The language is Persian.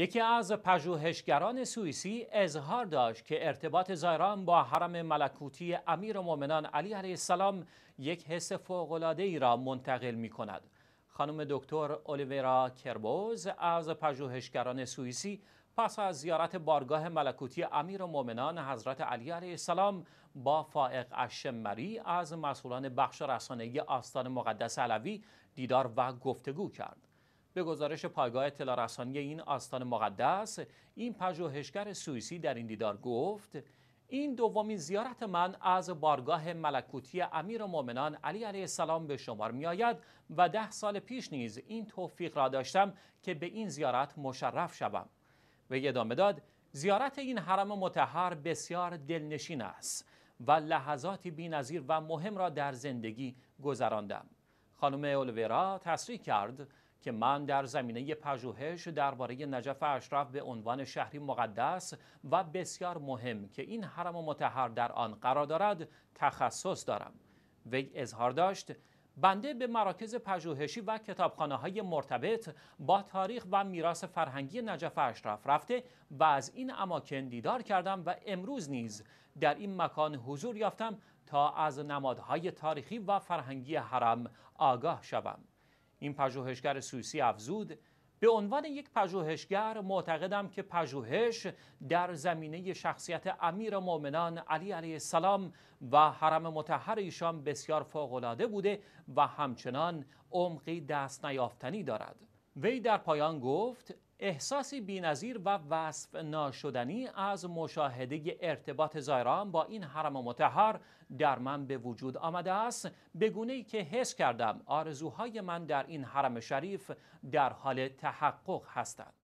یکی از پژوهشگران سوئیسی اظهار داشت که ارتباط زایران با حرم ملکوتی امیر مؤمنان علی علیه السلام یک حس العاده ای را منتقل می کند. خانم دکتر اولیورا کربوز از پژوهشگران سوئیسی پس از زیارت بارگاه ملکوتی امیر مؤمنان حضرت علی علیه السلام با فائق اشمری از مسئولان بخش رسانه‌ای آستان مقدس علوی دیدار و گفتگو کرد. به گزارش پایگاه اطلاع رسانی این آستان مقدس این پژوهشگر سوئیسی در این دیدار گفت این دومین زیارت من از بارگاه ملکوتی امیر مؤمنان علی علیه السلام به شمار می آید و ده سال پیش نیز این توفیق را داشتم که به این زیارت مشرف شوم. و ادامه داد زیارت این حرم متحر بسیار دلنشین است و لحظاتی بینظیر و مهم را در زندگی گذراندم. خانم اولویرا تصریح کرد که من در زمینه پژوهش درباره نجف اشرف به عنوان شهری مقدس و بسیار مهم که این حرم متحر در آن قرار دارد تخصص دارم وی اظهار داشت بنده به مراکز پژوهشی و کتابخانه های مرتبط با تاریخ و میراث فرهنگی نجف اشرف رفته و از این اماکن دیدار کردم و امروز نیز در این مکان حضور یافتم تا از نمادهای تاریخی و فرهنگی حرم آگاه شوم. این پژوهشگر سوئیسی افزود به عنوان یک پژوهشگر معتقدم که پژوهش در زمینه شخصیت امیر مؤمنان علی علیه السلام و حرم مطهر ایشان بسیار فوق‌العاده بوده و همچنان عمقی دست نیافتنی دارد وی در پایان گفت احساسی بینظیر و وصف ناشدنی از مشاهده ارتباط زایران با این حرم متحر در من به وجود آمده است بگونه ای که حس کردم آرزوهای من در این حرم شریف در حال تحقق هستند